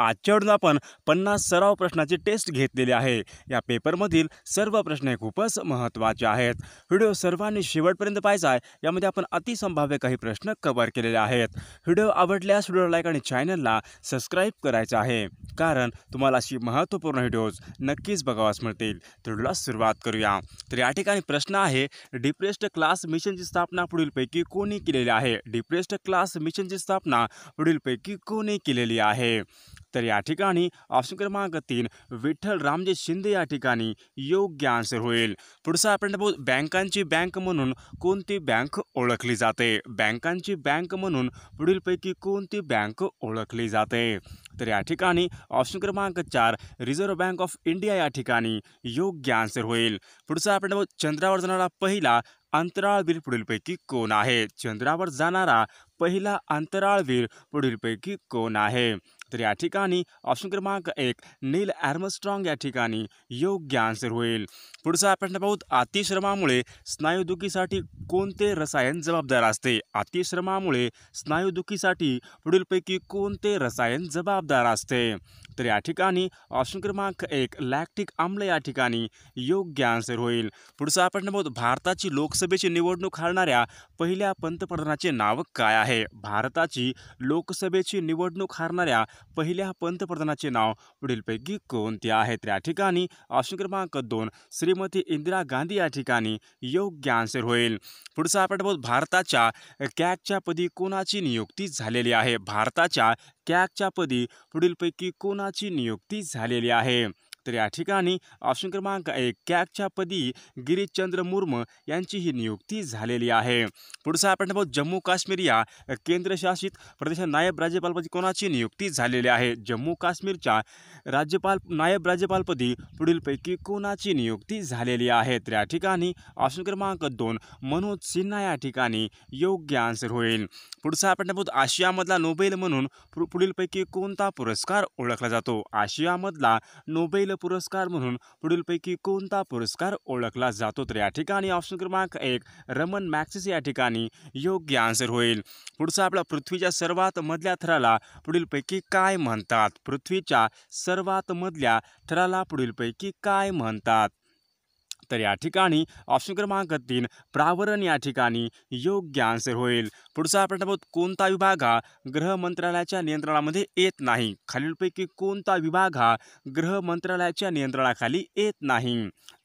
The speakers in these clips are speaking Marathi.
आजच्यावरून आपण पन्नास सराव प्रश्नाची टेस्ट घेतलेली आहे या पेपरमधील सर्व प्रश्न हे खूपच महत्त्वाचे आहेत व्हिडिओ सर्वांनी शेवटपर्यंत पाहायचा आहे यामध्ये आपण अतिसंभाव्य काही प्रश्न कवर केलेले आहेत व्हिडिओ आवडल्यास व्हिडिओ लाईक आणि चॅनलला सबस्क्राईब करायचं आहे कारण तुम्हाला अशी महत्त्वपूर्ण व्हिडिओज नक्कीच बघावास मिळतील तर व्हिडिओला सुरुवात करूया तर या ठिकाणी प्रश्न आहे डिप्रेस्ड क्लास मिशनची स्थापना पुढीलपैकी कोणी केलेली आहे डिप्रेस्ड क्लास मिशनची स्थापना पुढीलपैकी कोणी केलेली आहे तर या ठिकाणी ऑप्शन क्रमांक तीन विठ्ठल रामजी शिंदे या ठिकाणी योग्य आन्सर होईल पुढचा आपण बघू बँकांची बँक म्हणून कोणती बँक ओळखली जाते बँकांची बँक म्हणून पुढीलपैकी कोणती बँक ओळखली जाते तर या ठिकाणी ऑप्शन क्रमांक चार रिझर्व्ह बँक ऑफ इंडिया या ठिकाणी योग्य आन्सर होईल पुढचा आपण चंद्रावर जाणारा पहिला अंतराळवीर पुढीलपैकी कोण आहे चंद्रावर जाणारा पहिला अंतराळवीर पुढीलपैकी कोण आहे तर या ठिकाणी ऑप्शन क्रमांक एक नील ॲर्मस्ट्रॉंग या ठिकाणी योग्य आन्सर होईल पुढचा प्रश्न पाहू अतिश्रमामुळे स्नायुदुखीसाठी कोणते रसायन जबाबदार असते अतिश्रमामुळे स्नायुदुखीसाठी पुढीलपैकी कोणते रसायन जबाबदार असते तर या ठिकाणी ऑप्शन क्रमांक एक लॅक्टिक आम्ल या ठिकाणी योग्य आन्सर होईल पुढचा आपण नमूद भारताची लोकसभेची निवडणूक हारणाऱ्या पहिल्या पंतप्रधानाचे नाव काय आहे भारताची लोकसभेची निवडणूक हारणाऱ्या पहिल्या पंतप्रधानाचे नाव पुढीलपैकी कोणते आहे तर या ठिकाणी ऑप्शन क्रमांक दोन श्रीमती इंदिरा गांधी या ठिकाणी योग्य आन्सर होईल पुढचा आपण भारताच्या कॅगच्या पदी कोणाची नियुक्ती झालेली आहे भारताच्या पदी पुढीलपैकी कोणाची नियुक्ती झालेली आहे तर या ठिकाणी ऑप्शन क्रमांक एक कॅगच्या पदी गिरीशचंद्र मुर्म यांची ही नियुक्ती झालेली आहे पुढचा आपण बघू जम्मू काश्मीर या केंद्रशासित प्रदेशात नायब राज्यपालपदी कोणाची नियुक्ती झालेली आहे जम्मू काश्मीरच्या राज्यपाल नायब राज्यपालपदी पुढीलपैकी कोणाची नियुक्ती झालेली आहे तर या ठिकाणी ऑप्शन क्रमांक दोन मनोज सिन्हा या ठिकाणी योग्य आन्सर होईल पुढचा आपण बघू आशियामधला नोबेल म्हणून पुढीलपैकी कोणता पुरस्कार ओळखला जातो आशियामधला नोबेल पुरस्कार म्हणून पुढीलपैकी कोणता पुरस्कार ओळखला जातो तर या ठिकाणी ऑप्शन क्रमांक एक रमन मॅक्सिस या ठिकाणी योग्य आन्सर होईल पुढचा आपला पृथ्वीच्या सर्वात मधल्या थराला पुढीलपैकी काय म्हणतात पृथ्वीच्या सर्वात मधल्या थराला पुढीलपैकी काय म्हणतात तर या ठिकाणी ऑप्शन क्रमांक तीन प्रावरण या ठिकाणी योग्य आन्सर होईल पुढचा प्रश्न कोणता विभाग हा गृह मंत्रालयाच्या नियंत्रणामध्ये येत नाही खालीलपैकी कोणता विभाग हा गृह मंत्रालयाच्या नियंत्रणाखाली येत नाही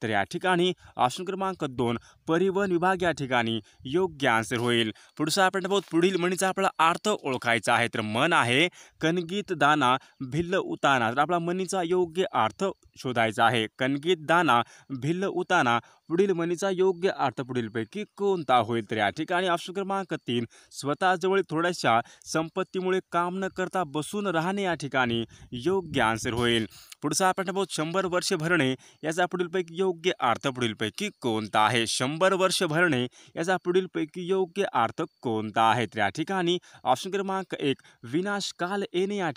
तर या ठिकाणी ऑप्शन क्रमांक दोन परिवहन विभाग या ठिकाणी योग्य आन्सर होईल पुढचा आपण बहुत पुढील म्हणीचा आपला अर्थ ओळखायचा आहे तर मन आहे कणगीत दाना भिल्ल उताना तर आपला मनीचा योग्य अर्थ शोधायचा आहे कणगीत दाना भिल्ल उताना पुढील म्हणीचा योग्य अर्थ पुढीलपैकी कोणता होईल तर या ठिकाणी ऑप्शन क्रमांक तीन स्वतःजवळ थोड्याशा संपत्तीमुळे काम न करता बसून राहणे या ठिकाणी योग्य आन्सर होईल पुढचा आपण बहुत शंभर वर्षे भरणे याचा पुढीलपैकी योग्य अर्थ पुढीलपैकी कोणता आहे शंभर शंभर वर्ष भरणे याचा योग्य अर्थ कोणता आहे ऑप्शन क्रमांक एक विनाश काल येणे या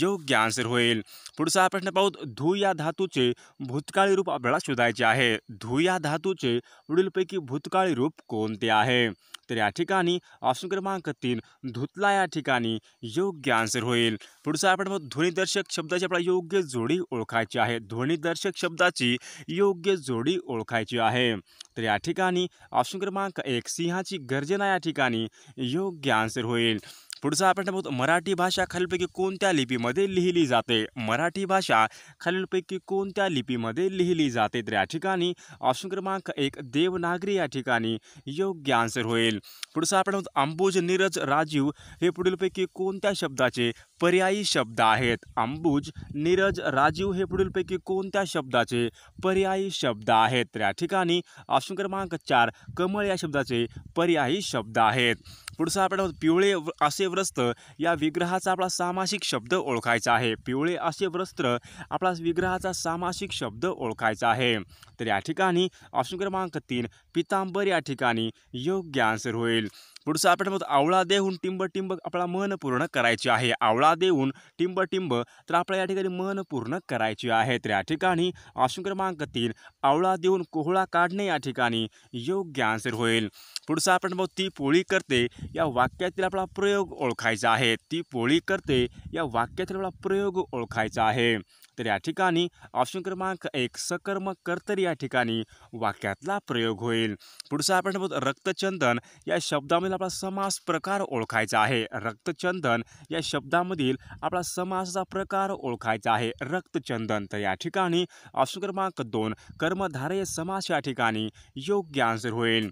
योग्य आन्सर होईल पुढचा प्रश्न पाहू धू या धातूचे भूतका रूप आपल्याला शोधा है धू या धातूचे पुढीलपैकी भूतकाळी रूप को है तर या ठिकाणी ऑप्शन क्रमांक तीन धुतला या ठिकाणी योग्य आन्सर होईल पुढचा आपण मग ध्वनिदर्शक शब्दाची आपल्याला योग्य जोडी ओळखायची आहे ध्वनिदर्शक शब्दाची योग्य जोडी ओळखायची आहे तर या ठिकाणी ऑप्शन क्रमांक एक सिंहाची गर्जना या ठिकाणी योग्य आन्सर होईल पुढचा आपण बघतो मराठी भाषा खालीलपैकी कोणत्या लिपीमध्ये लिहिली जाते मराठी भाषा खालीलपैकी कोणत्या लिपीमध्ये लिहिली जाते तर या ठिकाणी ऑप्शन क्रमांक एक देवनागरी या ठिकाणी योग्य आन्सर होईल पुढचा आपण बघतो अंबुज नीरज राजीव हे पुढीलपैकी कोणत्या शब्दाचे पर्यायी शब्द आहेत अंबुज नीरज राजीव हे पुढीलपैकी कोणत्या शब्दाचे पर्यायी शब्द आहेत तर या ठिकाणी ऑप्शन क्रमांक चार कमळ या शब्दाचे पर्यायी शब्द आहेत पुढचं आपल्याला पिवळे असे व्रस्त या विग्रहाचा आपला सामासिक शब्द ओळखायचा आहे पिवळे असे वस्त्र आपला विग्रहाचा सामासिक शब्द ओळखायचा आहे तर या ठिकाणी ऑप्शन क्रमांक तीन पितांबर या ठिकाणी योग्य आन्सर होईल पुढचं आपण मग आवळा देऊन टिंब टिंब आपला मन पूर्ण करायची आहे आवळा देऊन टिंब टिंब तर आपल्या या ठिकाणी मन पूर्ण करायची आहे तर या ठिकाणी ऑप्शन क्रमांक तीन आवळा देऊन कोहळा काढणे या ठिकाणी योग्य आन्सर होईल पुढचं आपण मग ती पोळी करते या वाक्यातील आपला प्रयोग ओळखायचा आहे ती पोळी करते या वाक्यातील आपला प्रयोग ओळखायचा आहे तर या ठिकाणी ऑप्शन क्रमांक एक सकर्म कर्तरी या ठिकाणी वाक्यातला प्रयोग होईल पुढचा आपण रक्तचंदन या शब्दामधील आपला समास प्रकार ओळखायचा आहे रक्तचंदन या शब्दामधील आपला समासाचा प्रकार ओळखायचा आहे रक्तचंदन तर या ठिकाणी ऑप्शन क्रमांक दोन कर्मधारय समास या ठिकाणी योग्य आन्सर होईल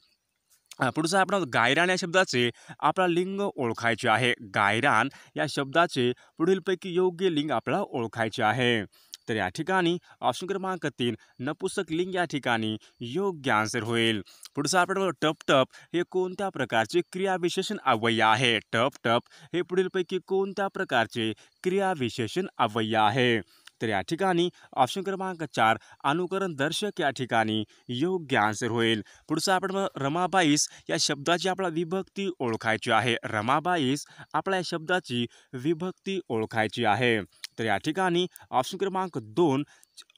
पुढचा आपण गायरान या शब्दाचे आपला लिंग ओळखायचे आहे गायरान या शब्दाचे पुढीलपैकी योग्य लिंग आपला ओळखायचे आहे तर या ठिकाणी ऑप्शन क्रमांक तीन नपुसक लिंग या ठिकाणी योग्य आन्सर होईल पुढचं आपण टप टप हे कोणत्या प्रकारचे क्रियाविशेषण अवयव आहे टप टप हे पुढीलपैकी कोणत्या प्रकारचे क्रियाविशेषण अवयव आहे तर या ठिकाणी ऑप्शन क्रमांक चार अनुकरण दर्शक या ठिकाणी योग्य आन्सर होईल पुढचं आपण रमाबाईस या शब्दाची आपला विभक्ती ओळखायची आहे रमाबाईस आपल्या या शब्दाची विभक्ती ओळखायची आहे तर या ठिकाणी ऑप्शन क्रमांक दोन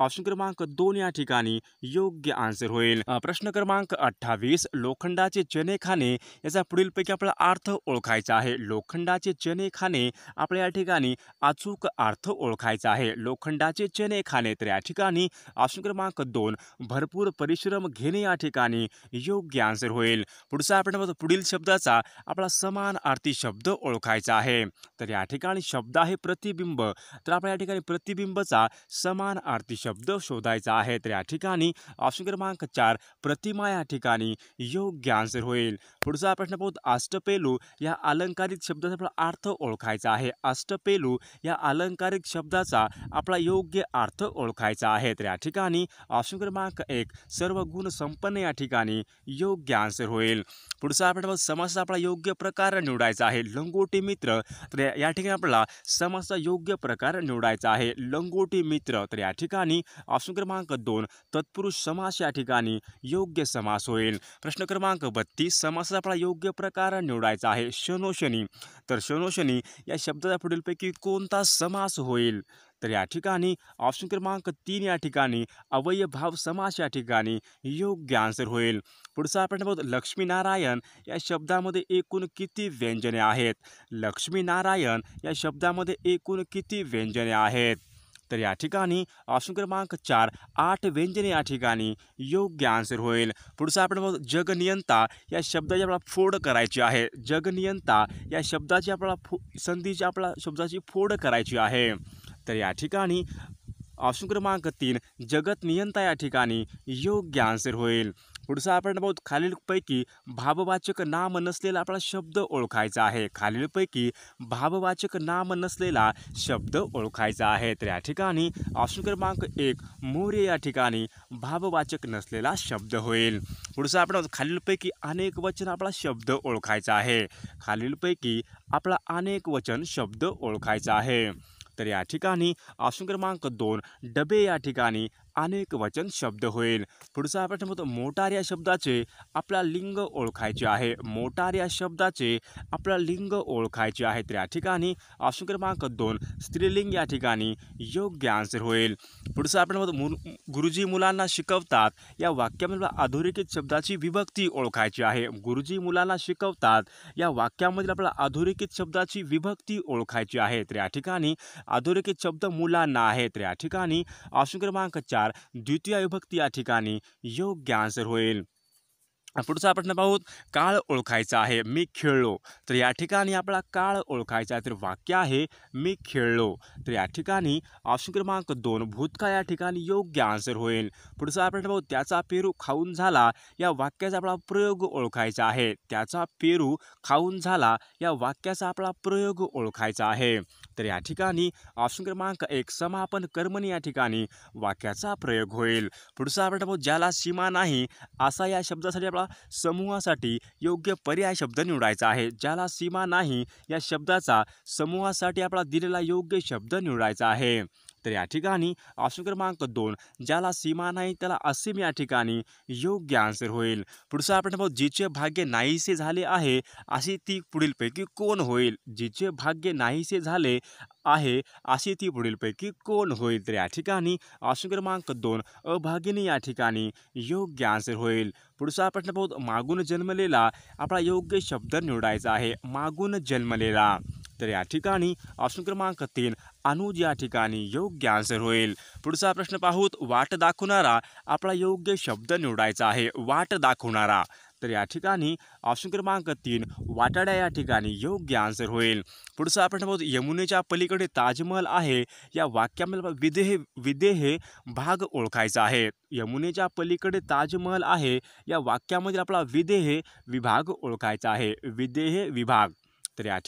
ऑप्शन क्रमांक दोन या ठिकाणी योग्य आन्सर होईल प्रश्न क्रमांक अठ्ठावीस लोखंडाचे चने खाणे याचा पुढीलपैकी आपला अर्थ ओळखायचा आहे लोखंडाचे चने खाणे आपल्या या ठिकाणी अचूक अर्थ ओळखायचा आहे लोखंडाचे चने खाणे तर या ठिकाणी ऑप्शन क्रमांक दोन भरपूर परिश्रम घेणे या ठिकाणी योग्य आन्सर होईल पुढचा आपण पुढील शब्दाचा आपला समान आरती शब्द ओळखायचा आहे तर या ठिकाणी शब्द आहे प्रतिबिंब तर आपल्या या ठिकाणी प्रतिबिंबचा समान अर्थ ती शब्द शोधायचा आहे तर या ठिकाणी ऑप्शन क्रमांक चार प्रतिमा या ठिकाणी योग्य आन्सर होईल पुढचा प्रश्न पाहू अष्टपेलू या अलंकारिक शब्दाचा आपला अर्थ ओळखायचा आहे अष्टपेलू या अलंकारिक शब्दाचा आपला योग्य अर्थ ओळखायचा आहे तर या ठिकाणी ऑप्शन क्रमांक एक सर्व गुण संपन्न या ठिकाणी योग्य आन्सर होईल पुढचा आपल्याला समास आपला योग्य प्रकार निवडायचा आहे लंगोटी मित्र तर या ठिकाणी आपल्याला समासाचा योग्य प्रकार निवडायचा आहे लंगोटी मित्र तर या ठिकाणी ऑप्शन क्रमांक दोन तत्पुरुष समास या ठिकाणी योग्य समास होईल प्रश्न क्रमांक बत्तीस समासाचा आपला योग्य प्रकार निवडायचा आहे शनोशनी तर शनोशनी या शब्दाचा पुढीलपैकी कोणता समास होईल तर या ठिकाणी ऑप्शन क्रमांक तीन या ठिकाणी अवयभाव समास या ठिकाणी योग्य आन्सर होईल पुढचा आपण बघतो लक्ष्मीनारायण या शब्दामध्ये एकूण किती व्यंजने आहेत लक्ष्मीनारायण या शब्दामध्ये एकूण किती व्यंजने आहेत तर या ठिकाणी ऑप्शन क्रमांक चार आठ व्यंजने या ठिकाणी योग्य आन्सर होईल पुढचा आपण बघतो जगनियंता या शब्दाची आपल्याला फोड करायची आहे जगनियंता या शब्दाची आपल्याला फो संधीची आपल्या शब्दाची फोड करायची आहे तर या ठिकाणी ऑप्शन क्रमांक तीन जगत नियंता या ठिकाणी योग्य आन्सर होईल पुढचं आपण बहुत खालीलपैकी भाववाचक नाम नसलेला आपला शब्द ओळखायचा आहे खालीलपैकी भाववाचक नाम नसलेला शब्द ओळखायचा आहे तर या ठिकाणी ऑप्शन क्रमांक एक मोर्य या ठिकाणी भाववाचक नसलेला शब्द होईल पुढचं आपण खालीलपैकी अनेक वचन आपला शब्द ओळखायचा आहे खालीलपैकी आपला अनेक वचन शब्द ओळखायचा आहे तर या ठिकाणी आसन क्रमांक दोन डबे या ठिकाणी अनेक वचन शब्द होईल पुढचा प्रश्न बघतो मोटार या शब्दाचे आपला लिंग ओळखायचे आहे मोटार या शब्दाचे आपला लिंग ओळखायचे आहे तर या ठिकाणी ऑप्शन क्रमांक दोन स्त्रीलिंग या ठिकाणी योग्य आन्सर होईल पुढचा आपण मु गुरुजी मुलांना शिकवतात या वाक्यामधील अधोरेखित शब्दाची विभक्ती ओळखायची आहे गुरुजी मुलांना शिकवतात या वाक्यामधील आपल्याला अधोरेखित शब्दाची विभक्ती ओळखायची आहे तर या ठिकाणी अधोरेखित शब्द मुलांना आहे तर या ठिकाणी ऑप्शन क्रमांक चार द्वितीय विभक्ती या ठिकाणी योग्य आन्सर होईल पुढचा प्रश्न पाहू काळ ओळखायचा आहे मी खेळलो तर या ठिकाणी आपला काळ ओळखायचा आहे तर वाक्य आहे मी खेळलो तर या ठिकाणी ऑप्शन क्रमांक दोन भूतकाळ या ठिकाणी योग्य आन्सर होईल पुढचा प्रश्न पाहू त्याचा पेरू खाऊन झाला या वाक्याचा आपला प्रयोग ओळखायचा आहे त्याचा पेरू खाऊन झाला या वाक्याचा आपला प्रयोग ओळखायचा आहे तर या ठिकाणी ऑप्शन क्रमांक एक समापन कर्मणी या ठिकाणी वाक्याचा प्रयोग होईल पुढचा आपण ज्याला सीमा नाही असा या शब्दासाठी आपला समूहासाठी योग्य पर्याय शब्द निवडायचा आहे ज्याला सीमा नाही या शब्दाचा समूहासाठी आपला दिलेला योग्य शब्द निवडायचा आहे तर या ठिकाणी ऑप्शन क्रमांक दोन ज्याला सीमा नाही त्याला असीम या ठिकाणी योग्य आन्सर होईल पुढचा आपण जिचे भाग्य नाहीसे झाले आहे अशी ती पुढीलपैकी कोण होईल जिचे भाग्य नाहीसे झाले आहे अशी ती पुढीलपैकी कोण होईल तर या ठिकाणी ऑप्शन क्रमांक दोन अभागिनी या ठिकाणी योग्य आन्सर होईल पुढचा प्रश्न बहुत मागून जन्मलेला आपला योग्य शब्द निवडायचा आहे मागून जन्मलेला तर या ठिकाणी ऑप्शन क्रमांक तीन अनुज या ठिकाणी योग्य आन्सर होईल पुढचा प्रश्न पाहूत वाट दाखवणारा आपला योग्य शब्द निवडायचा आहे वाट दाखवणारा तो या ऑप्शन क्रमांक तीन वाटाडा यठिका योग्य आन्सर होईल पुढचा प्रश्न पाहतो यमुनेच्या पलीकडे ताजमहल है या वाक्यामध्ये विदेह विदेहे भाग ओळखायचा आहे यमुनेच्या पलीक ताजमहल है या वाक्या अपना विदेह विभाग ओळखायचा आहे विदेह विभाग तो या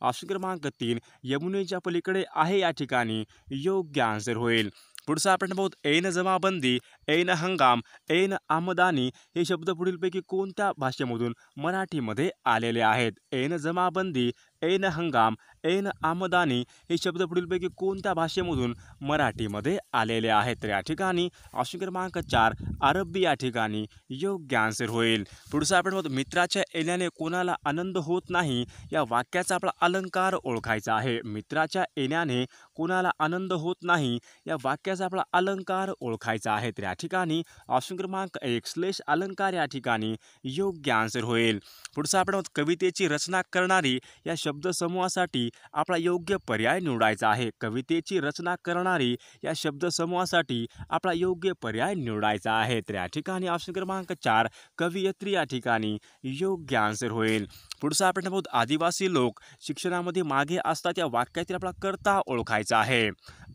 ऑप्शन क्रमांक तीन यमुनेच्या पलीकडे है या ठिकाणी योग्य आन्सर होईल पुढचं आपण बहुत ऐन जमाबंदी ऐन हंगाम ऐन आमदानी हे शब्द पुढीलपैकी कोणत्या भाषेमधून मराठीमध्ये आलेले आहेत ऐन जमाबंदी ऐन हंगाम ऐन आमदानी हे शब्द पुढीलपैकी कोणत्या भाषेमधून मराठीमध्ये आलेले आहेत तर या ठिकाणी ऑप्शन क्रमांक चार अरबी या ठिकाणी योग्य आन्सर होईल पुढचा आपण बघतो मित्राच्या येण्याने कोणाला आनंद होत नाही या वाक्याचा आपला अलंकार ओळखायचा आहे मित्राच्या येण्याने कोणाला आनंद होत नाही या वाक्याचा आपला अलंकार ओळखायचा आहे तर या ठिकाणी ऑप्शन क्रमांक एक श्लेष अलंकार या ठिकाणी योग्य आन्सर होईल पुढचा आपण कवितेची रचना करणारी या शब्द शब्दसमूहासाठी आपला योग्य पर्याय निवडायचा आहे कवितेची रचना करणारी या शब्दसमूहासाठी आपला योग्य पर्याय निवडायचा आहे तर या ठिकाणी ऑप्शन क्रमांक चार कवयित्री या ठिकाणी योग्य आन्सर होईल पुढचा आपण आदिवासी लोक शिक्षणामध्ये मागे असतात या वाक्यातील आपला कर्ता ओळखायचा आहे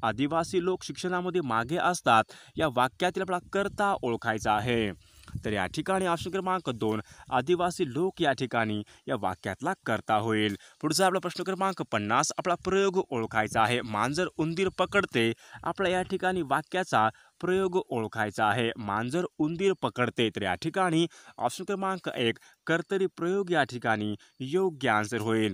आदिवासी लोक शिक्षणामध्ये मागे असतात या वाक्यातील आपला कर्ता ओळखायचा आहे तर या ठिकाणी ऑप्शन क्रमांक दोन आदिवासी लोक या ठिकाणी या वाक्यातला करता होईल पुढचा आपला प्रश्न क्रमांक पन्नास आपला प्रयोग ओळखायचा आहे मांजर उंदीर पकडते आपला या ठिकाणी वाक्याचा प्रयोग ओळखायचा आहे मांजर उंदीर पकडते तर या ठिकाणी ऑप्शन क्रमांक एक कर्तरी प्रयोग या ठिकाणी योग्य आन्सर होईल